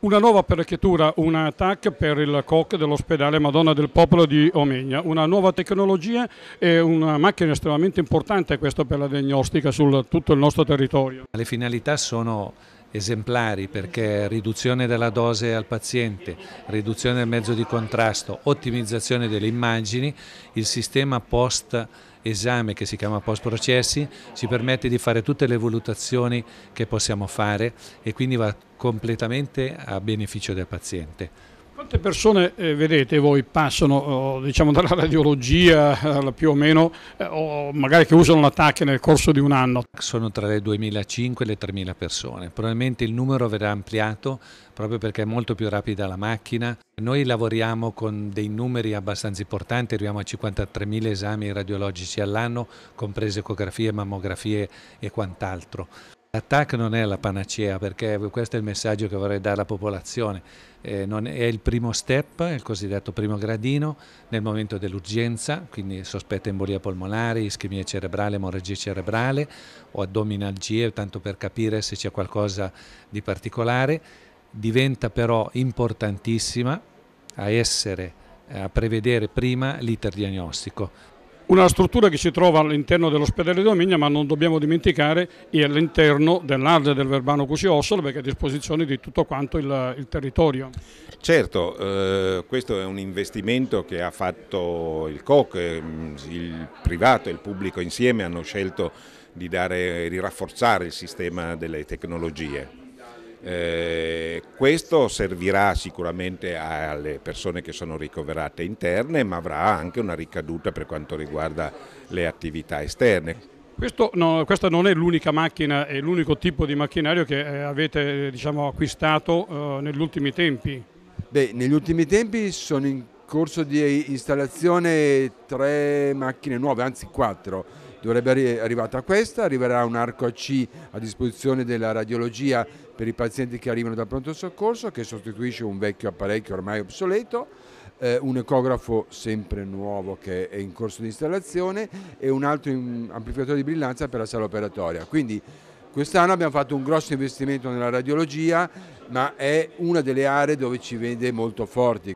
Una nuova apparecchiatura, una attack per il COC dell'ospedale Madonna del Popolo di Omegna, una nuova tecnologia e una macchina estremamente importante questa per la diagnostica su tutto il nostro territorio. Le finalità sono esemplari perché riduzione della dose al paziente, riduzione del mezzo di contrasto, ottimizzazione delle immagini, il sistema post esame che si chiama post processi ci permette di fare tutte le valutazioni che possiamo fare e quindi va completamente a beneficio del paziente. Quante persone eh, vedete voi passano oh, diciamo, dalla radiologia eh, più o meno, eh, o magari che usano la TAC nel corso di un anno? Sono tra le 2.500 e le 3.000 persone, probabilmente il numero verrà ampliato proprio perché è molto più rapida la macchina. Noi lavoriamo con dei numeri abbastanza importanti, arriviamo a 53.000 esami radiologici all'anno, comprese ecografie, mammografie e quant'altro. L'attacco non è la panacea perché questo è il messaggio che vorrei dare alla popolazione, eh, è il primo step, il cosiddetto primo gradino nel momento dell'urgenza, quindi sospetta embolia polmonare, ischemia cerebrale, emorragia cerebrale o addominalgie, tanto per capire se c'è qualcosa di particolare, diventa però importantissima a essere a prevedere prima l'iter diagnostico una struttura che si trova all'interno dell'ospedale di Domigna ma non dobbiamo dimenticare è all'interno dell'Arde del Verbano Cusiossolo perché è a disposizione di tutto quanto il, il territorio. Certo, eh, questo è un investimento che ha fatto il COC, eh, il privato e il pubblico insieme hanno scelto di, dare, di rafforzare il sistema delle tecnologie. Eh, questo servirà sicuramente alle persone che sono ricoverate interne ma avrà anche una ricaduta per quanto riguarda le attività esterne. Questo, no, questa non è l'unica macchina e l'unico tipo di macchinario che eh, avete diciamo, acquistato eh, negli ultimi tempi? Beh, negli ultimi tempi sono in corso di installazione tre macchine nuove, anzi quattro dovrebbe arrivata a questa, arriverà un arco C a disposizione della radiologia per i pazienti che arrivano dal pronto soccorso che sostituisce un vecchio apparecchio ormai obsoleto, eh, un ecografo sempre nuovo che è in corso di installazione e un altro amplificatore di brillanza per la sala operatoria. Quindi Quest'anno abbiamo fatto un grosso investimento nella radiologia, ma è una delle aree dove ci vede molto forti.